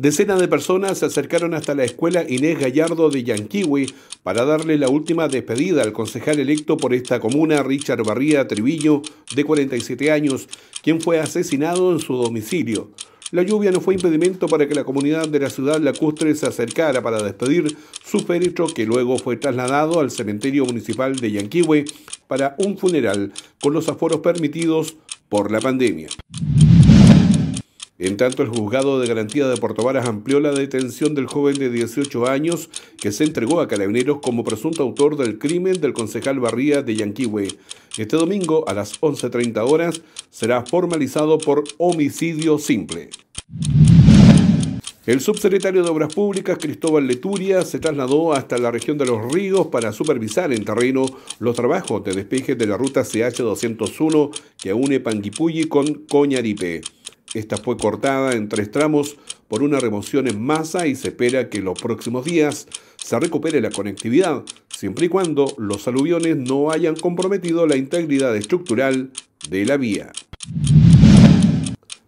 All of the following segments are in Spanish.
Decenas de personas se acercaron hasta la escuela Inés Gallardo de Yanquiwi para darle la última despedida al concejal electo por esta comuna, Richard Barría Treviño, de 47 años, quien fue asesinado en su domicilio. La lluvia no fue impedimento para que la comunidad de la ciudad lacustre se acercara para despedir su féretro, que luego fue trasladado al cementerio municipal de Yanquihue para un funeral con los aforos permitidos por la pandemia. En tanto, el juzgado de garantía de Puerto Varas amplió la detención del joven de 18 años que se entregó a carabineros como presunto autor del crimen del concejal Barría de Yanquihue. Este domingo, a las 11.30 horas, será formalizado por homicidio simple. El subsecretario de Obras Públicas, Cristóbal Leturia, se trasladó hasta la región de Los Ríos para supervisar en terreno los trabajos de despeje de la ruta CH201 que une Panguipulli con Coñaripe. Esta fue cortada en tres tramos por una remoción en masa y se espera que en los próximos días se recupere la conectividad, siempre y cuando los aluviones no hayan comprometido la integridad estructural de la vía.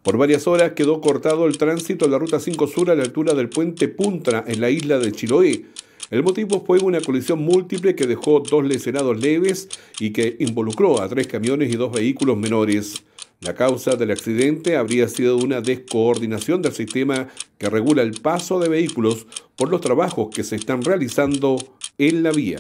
Por varias horas quedó cortado el tránsito en la Ruta 5 Sur a la altura del puente Puntra en la isla de Chiloé. El motivo fue una colisión múltiple que dejó dos lesionados leves y que involucró a tres camiones y dos vehículos menores. La causa del accidente habría sido una descoordinación del sistema que regula el paso de vehículos por los trabajos que se están realizando en la vía.